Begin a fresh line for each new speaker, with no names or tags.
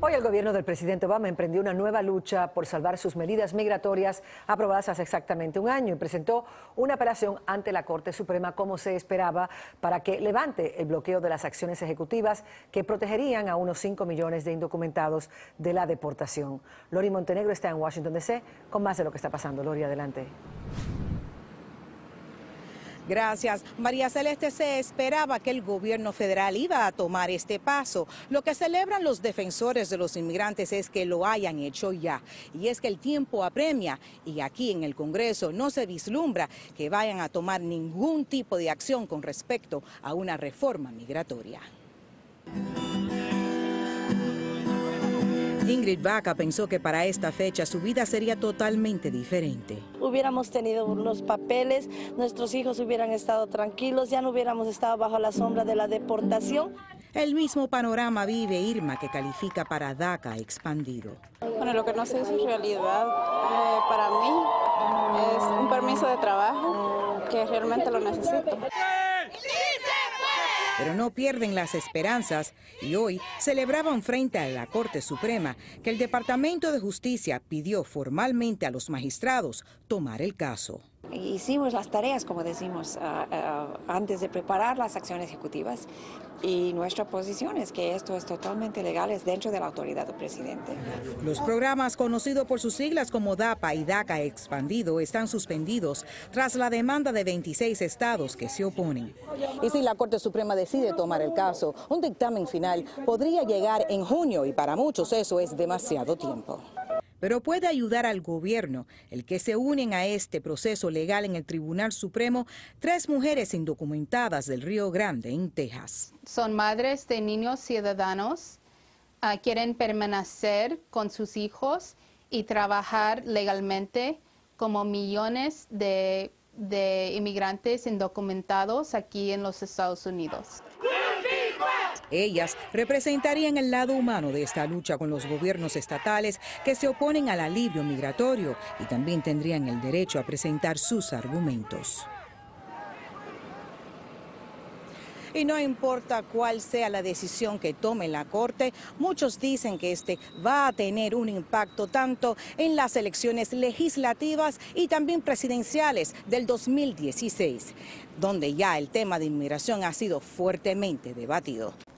Hoy el gobierno del presidente Obama emprendió una nueva lucha por salvar sus medidas migratorias aprobadas hace exactamente un año y presentó una apelación ante la Corte Suprema como se esperaba para que levante el bloqueo de las acciones ejecutivas que protegerían a unos 5 millones de indocumentados de la deportación. Lori Montenegro está en Washington, D.C. con más de lo que está pasando. Lori, adelante. Gracias. María Celeste se esperaba que el gobierno federal iba a tomar este paso. Lo que celebran los defensores de los inmigrantes es que lo hayan hecho ya. Y es que el tiempo apremia y aquí en el Congreso no se vislumbra que vayan a tomar ningún tipo de acción con respecto a una reforma migratoria. Ingrid Vaca pensó que para esta fecha su vida sería totalmente diferente. Hubiéramos tenido unos papeles, nuestros hijos hubieran estado tranquilos, ya no hubiéramos estado bajo la sombra de la deportación. El mismo panorama vive Irma que califica para DACA expandido. Bueno, lo que no sé es realidad eh, para mí es un permiso de trabajo que realmente lo necesito pero no pierden las esperanzas y hoy celebraban frente a la Corte Suprema que el Departamento de Justicia pidió formalmente a los magistrados tomar el caso. Hicimos las tareas, como decimos, ah, ah, antes de preparar las acciones ejecutivas y nuestra posición es que esto es totalmente legal, es dentro de la autoridad del presidente. Los programas conocidos por sus siglas como DAPA y DACA expandido están suspendidos tras la demanda de 26 estados que se oponen. Y si la Corte Suprema decide tomar el caso, un dictamen final podría llegar en junio y para muchos eso es demasiado tiempo pero puede ayudar al gobierno, el que se unen a este proceso legal en el Tribunal Supremo tres mujeres indocumentadas del Río Grande, en Texas. Son madres de niños ciudadanos, ah, quieren permanecer con sus hijos y trabajar legalmente como millones de inmigrantes indocumentados aquí en los Estados Unidos. Ellas representarían el lado humano de esta lucha con los gobiernos estatales que se oponen al alivio migratorio y también tendrían el derecho a presentar sus argumentos. y no importa cuál sea la decisión que tome la Corte, muchos dicen que este va a tener un impacto tanto en las elecciones legislativas y también presidenciales del 2016, donde ya el tema de inmigración ha sido fuertemente debatido.